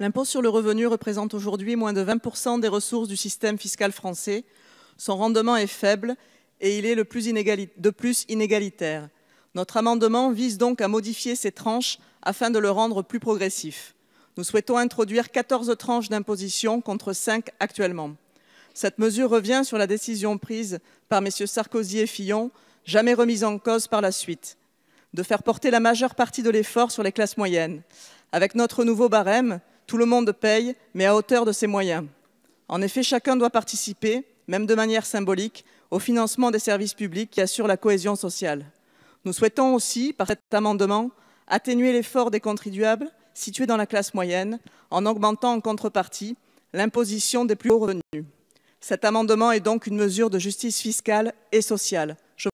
L'impôt sur le revenu représente aujourd'hui moins de 20% des ressources du système fiscal français. Son rendement est faible et il est de plus inégalitaire. Notre amendement vise donc à modifier ces tranches afin de le rendre plus progressif. Nous souhaitons introduire 14 tranches d'imposition contre 5 actuellement. Cette mesure revient sur la décision prise par messieurs Sarkozy et Fillon, jamais remise en cause par la suite de faire porter la majeure partie de l'effort sur les classes moyennes. Avec notre nouveau barème, tout le monde paye, mais à hauteur de ses moyens. En effet, chacun doit participer, même de manière symbolique, au financement des services publics qui assurent la cohésion sociale. Nous souhaitons aussi, par cet amendement, atténuer l'effort des contribuables situés dans la classe moyenne en augmentant en contrepartie l'imposition des plus hauts revenus. Cet amendement est donc une mesure de justice fiscale et sociale.